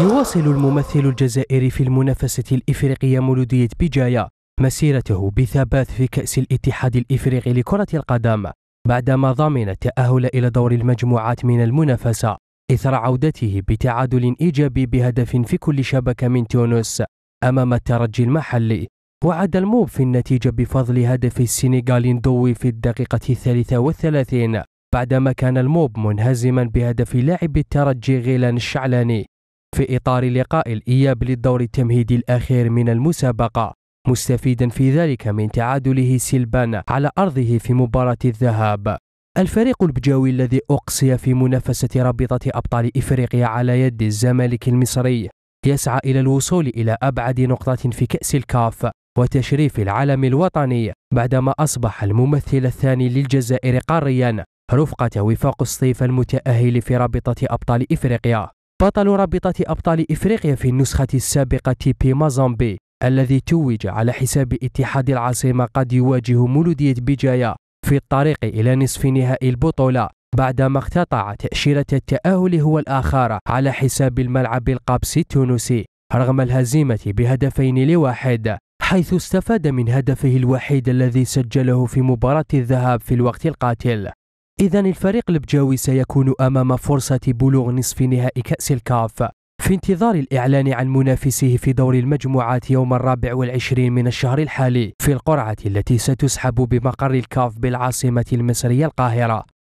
يواصل الممثل الجزائري في المنافسة الإفريقية مولودية بجاية مسيرته بثبات في كأس الاتحاد الإفريقي لكرة القدم بعدما ضمن التأهل إلى دور المجموعات من المنافسة إثر عودته بتعادل إيجابي بهدف في كل شبكة من تونس أمام الترجي المحلي وعاد الموب في النتيجة بفضل هدف السنغال ندوي في الدقيقة الثالثة والثلاثين بعدما كان الموب منهزما بهدف لاعب الترجي غيلان الشعلاني في إطار لقاء الإياب للدور التمهيدي الأخير من المسابقة مستفيدا في ذلك من تعادله سلبا على أرضه في مباراة الذهاب الفريق البجاوي الذي أقصي في منافسة رابطة أبطال إفريقيا على يد الزمالك المصري يسعى إلى الوصول إلى أبعد نقطة في كأس الكاف وتشريف العلم الوطني بعدما أصبح الممثل الثاني للجزائر قاريا رفقة وفاق الصيف المتأهل في رابطة أبطال إفريقيا بطل رابطة أبطال إفريقيا في النسخة السابقة بي مازامبي الذي توج على حساب اتحاد العاصمة قد يواجه مولودية بجاية في الطريق إلى نصف نهائي البطولة بعدما اقتطع تأشيرة التأهل هو الآخر على حساب الملعب القبسي التونسي رغم الهزيمة بهدفين لواحد حيث استفاد من هدفه الوحيد الذي سجله في مباراة الذهاب في الوقت القاتل إذا الفريق البجاوي سيكون أمام فرصة بلوغ نصف نهائي كأس الكاف في انتظار الإعلان عن منافسه في دور المجموعات يوم الرابع والعشرين من الشهر الحالي في القرعة التي ستسحب بمقر الكاف بالعاصمة المصرية القاهرة